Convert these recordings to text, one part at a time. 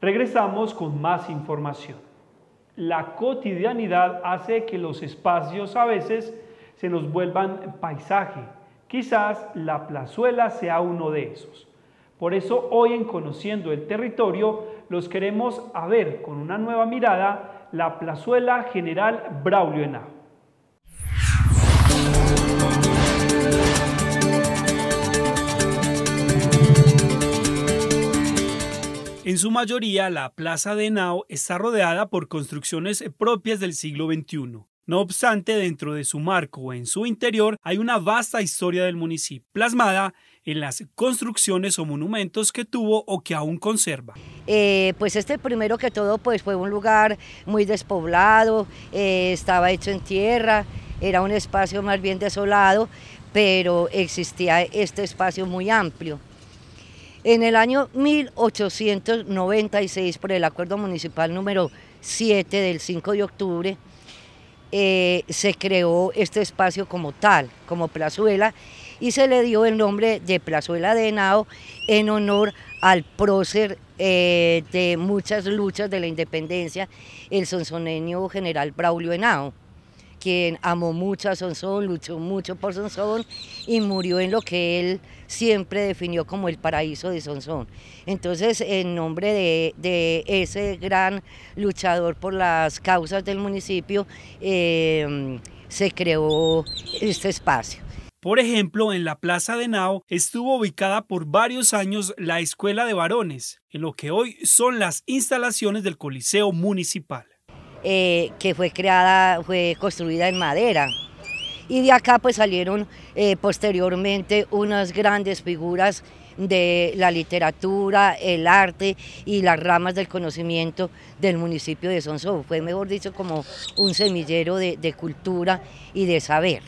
Regresamos con más información. La cotidianidad hace que los espacios a veces se nos vuelvan paisaje. Quizás la plazuela sea uno de esos. Por eso hoy en Conociendo el Territorio los queremos a ver con una nueva mirada la plazuela General Braulio Henao. En su mayoría, la plaza de Nao está rodeada por construcciones propias del siglo XXI. No obstante, dentro de su marco o en su interior hay una vasta historia del municipio, plasmada en las construcciones o monumentos que tuvo o que aún conserva? Eh, pues este primero que todo pues fue un lugar muy despoblado, eh, estaba hecho en tierra, era un espacio más bien desolado, pero existía este espacio muy amplio. En el año 1896, por el acuerdo municipal número 7 del 5 de octubre, eh, se creó este espacio como tal, como plazuela, y se le dio el nombre de Plazuela de Henao en honor al prócer eh, de muchas luchas de la independencia, el sonsoneño general Braulio Henao quien amó mucho a Sonsón, luchó mucho por Sonsón y murió en lo que él siempre definió como el paraíso de Sonsón. Entonces, en nombre de, ese gran luchador por las causas del municipio, eh, se creó este espacio. Por ejemplo, en la Plaza de Nao estuvo ubicada por varios años la Escuela de Varones, en lo que hoy son las instalaciones del Coliseo Municipal. Eh, que fue creada, fue construida en madera. Y de acá pues salieron eh, posteriormente unas grandes figuras de la literatura, el arte y las ramas del conocimiento del municipio de Sonso Fue, mejor dicho, como un semillero de cultura y de saber.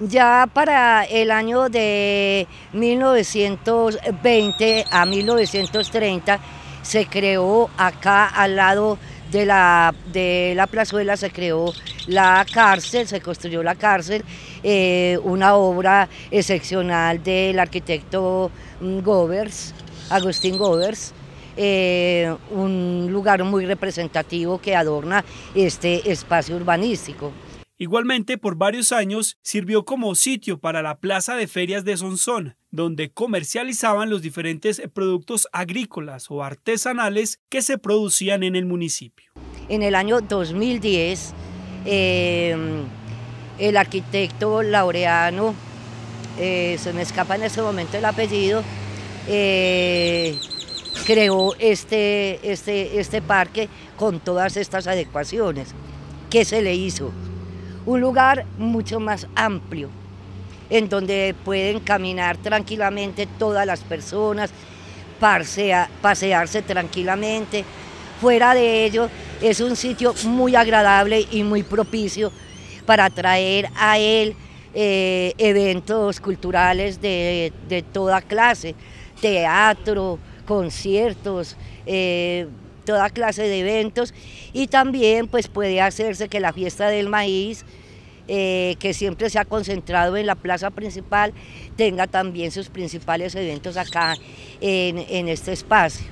Ya para el año de 1920 a 1930 se creó acá al lado de la, de la plazuela se creó la cárcel, se construyó la cárcel, eh, una obra excepcional del arquitecto mm, Govers, Agustín Govers, eh, un lugar muy representativo que adorna este espacio urbanístico. Igualmente, por varios años sirvió como sitio para la Plaza de Ferias de Sonsón, donde comercializaban los diferentes eh, productos agrícolas o artesanales que se producían en el municipio. En el año 2010, em, el arquitecto laureano, eh, se me escapa en este momento el apellido, eh, creó este, este, este parque con todas estas adecuaciones que se le hizo. Un lugar mucho más amplio, en donde pueden caminar tranquilamente todas las personas, pasearse tranquilamente. Fuera de ello, es un sitio muy agradable y muy propicio para traer a él eh, eventos culturales de, toda clase, teatro, conciertos, eh, toda clase de eventos y también pues puede hacerse que la fiesta del maíz eh, que siempre se ha concentrado en la plaza principal, tenga también sus principales eventos acá en este espacio.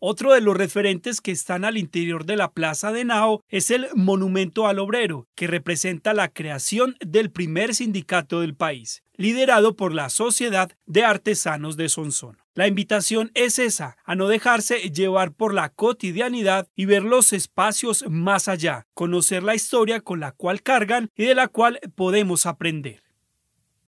Otro de los referentes que están al interior de la Plaza de Nao es el Monumento al Obrero, que representa la creación del primer sindicato del país, liderado por la Sociedad de Artesanos de Sonsón. La invitación es esa, a no dejarse llevar por la cotidianidad y ver los espacios más allá, conocer la historia con la cual cargan y de la cual podemos aprender.